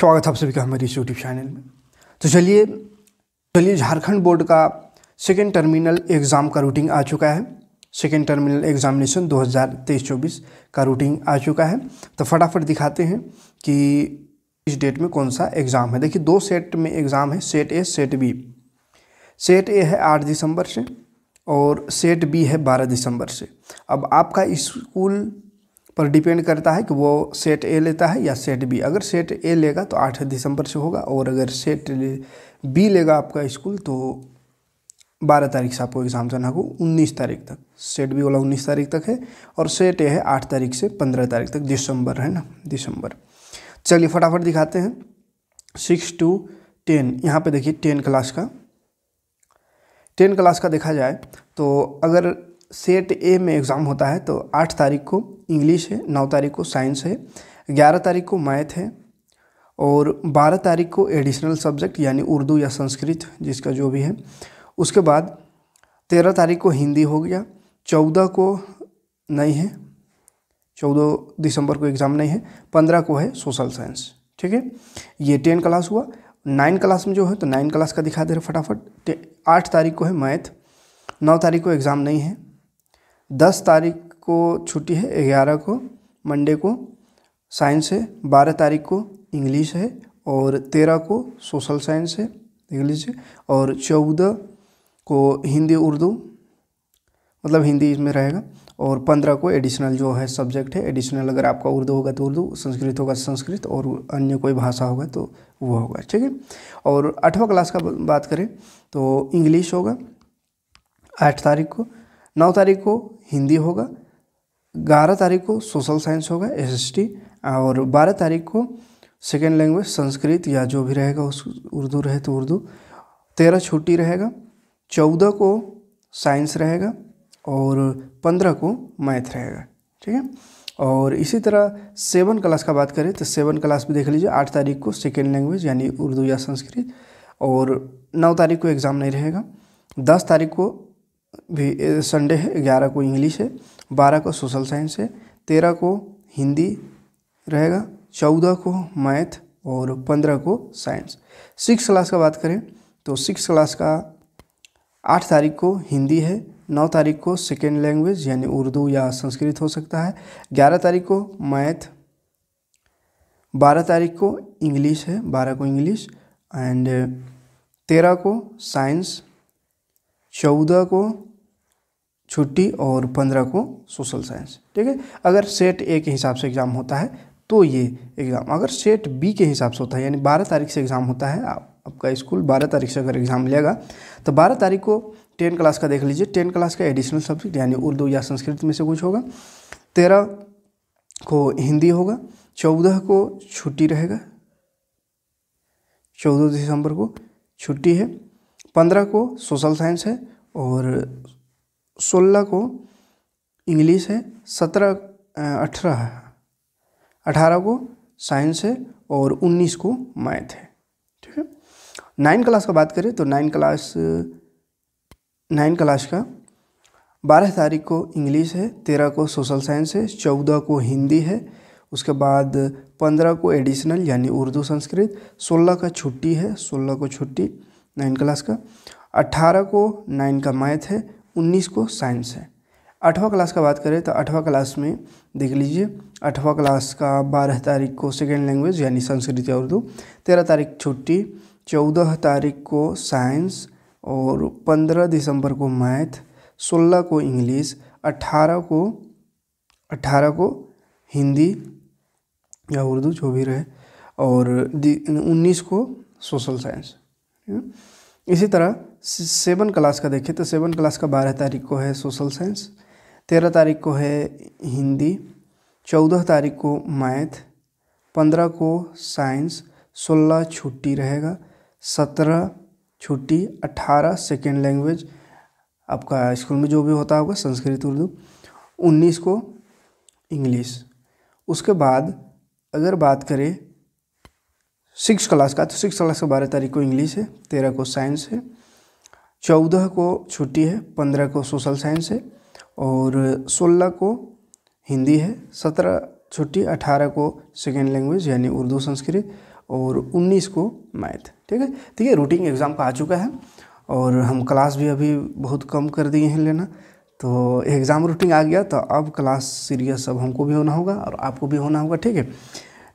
स्वागत आप सभी का हमारे इस यूट्यूब चैनल में तो चलिए चलिए झारखंड बोर्ड का सेकेंड टर्मिनल एग्ज़ाम का रूटीन आ चुका है सेकेंड टर्मिनल एग्जामिनेशन 2023-24 का रूटीन आ चुका है तो फटाफट दिखाते हैं कि इस डेट में कौन सा एग्ज़ाम है देखिए दो सेट में एग्ज़ाम है set A set B set A है आठ दिसंबर से और सेट बी है बारह दिसंबर से अब आपका स्कूल पर डिपेंड करता है कि वो सेट ए लेता है या सेट बी अगर सेट ए लेगा तो आठ दिसंबर से होगा और अगर सेट बी लेगा आपका स्कूल तो बारह तारीख से आपको एग्ज़ाम जाना होगा उन्नीस तारीख तक सेट बी वाला उन्नीस तारीख तक है और सेट ए है आठ तारीख से पंद्रह तारीख तक दिसंबर है ना दिसंबर चलिए फटाफट दिखाते हैं सिक्स टू टेन यहाँ पे देखिए टेन क्लास का टेन क्लास का देखा जाए तो अगर सेट ए में एग्ज़ाम होता है तो आठ तारीख को इंग्लिश है नौ तारीख को साइंस है ग्यारह तारीख को मैथ है और बारह तारीख को एडिशनल सब्जेक्ट यानी उर्दू या संस्कृत जिसका जो भी है उसके बाद तेरह तारीख को हिंदी हो गया चौदह को नहीं है चौदह दिसंबर को एग्ज़ाम नहीं है पंद्रह को है सोशल साइंस ठीक है ये टेन क्लास हुआ नाइन क्लास में जो है तो नाइन क्लास का दिखा दे रहे फटाफट आठ तारीख को है मैथ नौ तारीख को एग्ज़ाम नहीं है दस तारीख को छुट्टी है ग्यारह को मंडे को साइंस है बारह तारीख को इंग्लिश है और तेरह को सोशल साइंस है इंग्लिश है और चौदह को हिंदी उर्दू मतलब हिंदी इसमें रहेगा और पंद्रह को एडिशनल जो है सब्जेक्ट है एडिशनल अगर आपका उर्दू होगा तो उर्दू संस्कृत होगा तो संस्कृत और अन्य कोई भाषा होगा तो वो होगा ठीक है और आठवां क्लास का बात करें तो इंग्लिश होगा आठ तारीख को नौ तारीख को हिंदी होगा ग्यारह तारीख को सोशल साइंस होगा एस और बारह तारीख को सेकेंड लैंग्वेज संस्कृत या जो भी रहेगा उस उर्दू रहे तो उर्दू तेरह छुट्टी रहेगा चौदह को साइंस रहेगा और पंद्रह को मैथ रहेगा ठीक है और इसी तरह सेवन क्लास का बात करें तो सेवन क्लास भी देख लीजिए आठ तारीख को सेकेंड लैंग्वेज यानी उर्दू या संस्कृत और नौ तारीख को एग्ज़ाम नहीं रहेगा दस तारीख को भी संडे है ग्यारह को इंग्लिश है बारह को सोशल साइंस है तेरह को हिंदी रहेगा चौदह को मैथ और पंद्रह को साइंस सिक्स क्लास का बात करें तो सिक्स क्लास का आठ तारीख को हिंदी है नौ तारीख को सेकेंड लैंग्वेज यानी उर्दू या संस्कृत हो सकता है ग्यारह तारीख को मैथ बारह तारीख को इंग्लिश है बारह को इंग्लिश एंड तेरह को साइंस चौदह को छुट्टी और पंद्रह को सोशल साइंस ठीक है अगर सेट ए के हिसाब से एग्ज़ाम होता है तो ये एग्ज़ाम अगर सेट बी के हिसाब से होता है यानी बारह तारीख से एग्ज़ाम होता है आप, आपका स्कूल बारह तारीख से अगर एग्ज़ाम लेगा तो बारह तारीख को टेन क्लास का देख लीजिए टेन क्लास का एडिशनल सब्जेक्ट यानी उर्दू या संस्कृत में से कुछ होगा तेरह को हिंदी होगा चौदह को छुट्टी रहेगा चौदह दिसंबर को छुट्टी है पंद्रह को सोशल साइंस है और सोलह को इंग्लिश है सत्रह अठारह अठारह को साइंस है और उन्नीस को मैथ है ठीक है नाइन क्लास का बात करें तो नाइन क्लास नाइन क्लास का बारह तारीख को इंग्लिश है तेरह को सोशल साइंस है चौदह को हिंदी है उसके बाद पंद्रह को एडिशनल यानी उर्दू संस्कृत सोलह का छुट्टी है सोलह को छुट्टी नाइन क्लास का अट्ठारह को नाइन का मैथ है उन्नीस को साइंस है आठवां क्लास का बात करें तो आठवां क्लास में देख लीजिए आठवां क्लास का बारह तारीख को सेकेंड लैंग्वेज यानी संस्कृत या उर्दू तेरह तारीख छुट्टी चौदह तारीख को साइंस और पंद्रह दिसंबर को मैथ सोलह को इंग्लिश अट्ठारह को अट्ठारह को हिंदी या उर्दू जो भी रहे और उन्नीस को सोशल साइंस हम्म। इसी तरह सेवन क्लास का देखें तो सेवन क्लास का बारह तारीख को है सोशल साइंस तेरह तारीख को है हिंदी चौदह तारीख को मैथ पंद्रह को साइंस सोलह छुट्टी रहेगा सत्रह छुट्टी अट्ठारह सेकेंड लैंग्वेज आपका स्कूल में जो भी होता होगा संस्कृत उर्दू उन्नीस को इंग्लिश उसके बाद अगर बात करें सिक्स क्लास का तो सिक्स क्लास का बारह तारीख को इंग्लिश है तेरह को साइंस है चौदह को छुट्टी है पंद्रह को सोशल साइंस है और सोलह को हिंदी है सत्रह छुट्टी अठारह को सेकेंड लैंग्वेज यानी उर्दू संस्कृत और उन्नीस को मैथ ठीक है ठीक है रूटीन एग्ज़ाम का आ चुका है और हम क्लास भी अभी बहुत कम कर दिए हैं लेना तो एग्ज़ाम रूटीन आ गया तो अब क्लास सीरियस अब हमको भी होना होगा और आपको भी होना होगा ठीक है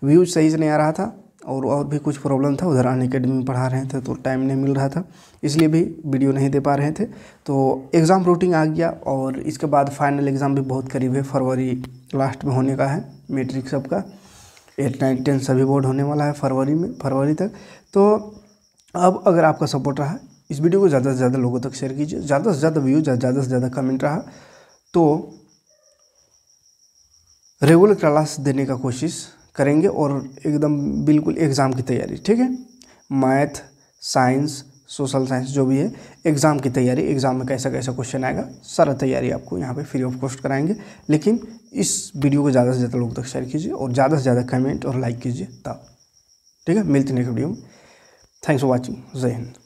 व्यूज सही से नहीं आ रहा था और और भी कुछ प्रॉब्लम था उधर अन अकेडमी में पढ़ा रहे थे तो टाइम नहीं मिल रहा था इसलिए भी वीडियो नहीं दे पा रहे थे तो एग्ज़ाम रूटीन आ गया और इसके बाद फाइनल एग्ज़ाम भी बहुत करीब है फरवरी लास्ट में होने का है मेट्रिक सब का एट नाइन टेन सभी बोर्ड होने वाला है फरवरी में फरवरी तक तो अब अगर आपका सपोर्ट रहा इस वीडियो को ज़्यादा से ज़्यादा लोगों तक शेयर कीजिए ज़्यादा से ज़्यादा व्यू ज़्यादा से ज़्यादा कमेंट रहा तो रेगुलर क्लास देने का कोशिश करेंगे और एकदम बिल्कुल एग्ज़ाम की तैयारी ठीक है मैथ साइंस सोशल साइंस जो भी है एग्ज़ाम की तैयारी एग्ज़ाम में कैसा कैसा क्वेश्चन आएगा सारा तैयारी आपको यहाँ पे फ्री ऑफ कॉस्ट कराएंगे लेकिन इस वीडियो को ज़्यादा से ज़्यादा लोग तक शेयर कीजिए और ज़्यादा से ज़्यादा कमेंट और लाइक कीजिए तब ठीक है मिलती नेक्स्ट वीडियो में थैंक्स फॉर वॉचिंग जय हिंद